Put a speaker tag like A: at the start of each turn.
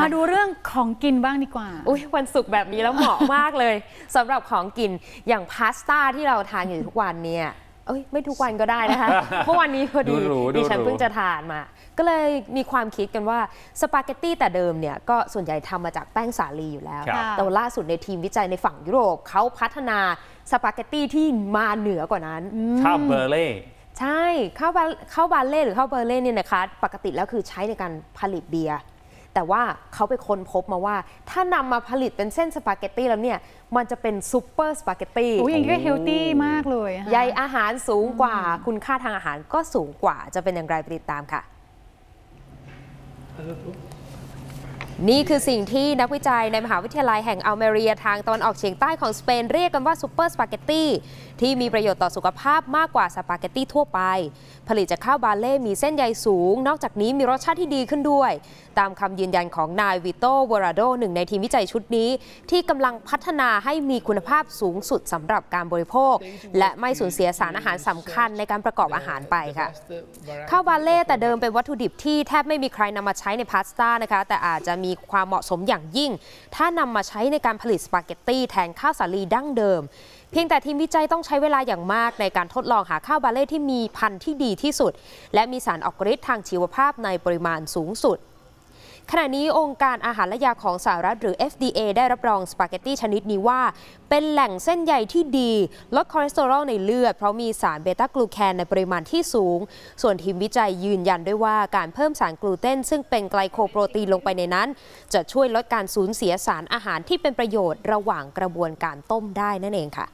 A: มาดูเรื่องของกินบ้างดีกว่า อุ้ยวันศุกร์แบบนี้แล้วเหมาะมากเลย สำหรับของกินอย่างพาสต้าที่เราทานอยู่ทุกวันเนี่ยเอ้ยไม่ทุกวันก็ได้นะคะเพราะวันนี้พอดีดิฉันเพิ่งจะทานมา ก็เลยมีความคิดกันว่าสปาเกตตี้แต่เดิมเนี่ยก็ส่วนใหญ่ทำมาจากแป้งสาลีอยู่แล้ว แต่ล่าสุดในทีมวิจัยในฝั่งยุโรปเขาพัฒนาสปาเกตตี้ที่มาเหนือกว่านั้นข้าวเบอร์เล่ใช่ข้าวบาข้าวบาเล่หรือข้าวเบอร์เล่เนี่ยนะคะ ปกติแล้วคือใช้ในการผลิตเบียร์แต่ว่าเขาไปค้นพบมาว่า ถ้านำมาผลิตเป็นเส้นสปาเกตตี้แล้วเนี่ย มันจะเป็นซูเปอร์สปาเกตตี้โอ้ยอย่างนี้ก็เฮลตี้มากเลยใยอาหารสูงกว่า คุณค่าทางอาหารก็สูงกว่าจะเป็นอย่างไรไปติดตามค่ะนี่คือสิ่งที่นักวิจัยในมหาวิทยาลัยแห่งอัลเมเรีย ทางตอนออกเฉียงใต้ของสเปนเรียกกันว่าซูเปอร์สปาเกตตี้ที่มีประโยชน์ต่อสุขภาพมากกว่าสปาเกตตี้ทั่วไป ผลิตจากข้าวบาเล่มีเส้นใยสูง นอกจากนี้มีรสชาติที่ดีขึ้นด้วย ตามคำยืนยันของนายวิโตวราโดหนึ่งในทีมวิจัยชุดนี้ ที่กำลังพัฒนาให้มีคุณภาพสูงสุดสำหรับการบริโภค และไม่สูญเสียสารอาหารสำคัญในการประกอบอาหารไปค่ะข้าวบาเล่แต่เดิมเป็นวัตถุดิบที่แทบไม่มีใครนำมาใช้ในพาสต้านะคะแต่อาจจะมีความเหมาะสมอย่างยิ่ง ถ้านำมาใช้ในการผลิตสปาเกตตี้แทนข้าวสาลีดั้งเดิม เพียงแต่ทีมวิจัยต้องใช้เวลาอย่างมากในการทดลองหาข้าวบาเล่ที่มีพันธุ์ที่ดีที่สุด และมีสารออกฤทธิ์ทางชีวภาพในปริมาณสูงสุดขณะนี้องค์การอาหารและยาของสหรัฐหรือ FDA ได้รับรองสปาเกตตีชนิดนี้ว่า เป็นแหล่งเส้นใยที่ดี ลดคอเลสเตอรอลในเลือด เพราะมีสารเบต้ากลูแคนในปริมาณที่สูง ส่วนทีมวิจัยยืนยันด้วยว่าการเพิ่มสารกลูเตนซึ่งเป็นไกลโคโปรตีนลงไปในนั้น จะช่วยลดการสูญเสียสารอาหารที่เป็นประโยชน์ระหว่างกระบวนการต้มได้นั่นเองค่ะ